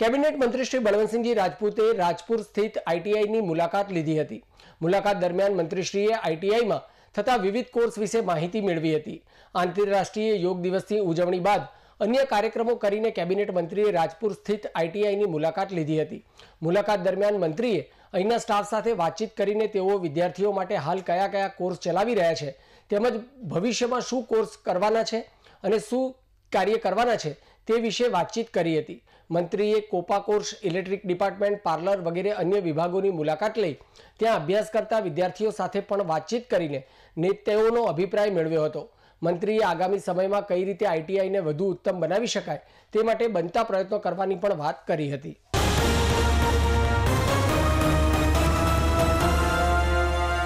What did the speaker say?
cabinet મંત્રી શ્રી બળવંતસિંહજી રાજપૂતે રાજપુર સ્થિત આઈટીઆઈની મુલાકાત લીધી હતી મુલાકાત દરમિયાન મંત્રીશ્રીએ આઈટીઆઈમાં થતા વિવિધ કોર્સ વિશે માહિતી મેળવી હતી આંતરરાષ્ટ્રીય યોગ દિવસની ઉજવણી બાદ અન્ય કાર્યક્રમો કરીને કેબિનેટ મંત્રીએ રાજપુર સ્થિત આઈટીઆઈની મુલાકાત લીધી હતી મુલાકાત દરમિયાન મંત્રીએ અહીંના સ્ટાફ સાથે વાતચીત કરીને તેઓ વિદ્યાર્થીઓ માટે હાલ કયા કયા કોર્સ ચલાવી રહ્યા છે તેમજ ભવિષ્યમાં શું કોર્સ કરવાના છે અને શું કાર્ય કરવાના છે તે વિશે વાતચીત કરી હતી મંત્રીએ કોપા કોર્સ ઇલેક્ટ્રિક ડિપાર્ટમેન્ટ પાર્લર વગેરે અન્ય વિભાગોની મુલાકાત લઈ ત્યાં અભ્યાસ કરતા વિદ્યાર્થીઓ સાથે પણ વાતચીત કરીને નેતાઓનો અભિપ્રાય મેળવ્યો હતો મંત્રીએ આગામી સમયમાં કઈ રીતે આઈટીઆઈને વધુ ઉત્તમ બનાવી શકાય તે માટે બનતા પ્રયત્નો કરવાની પણ વાત કરી હતી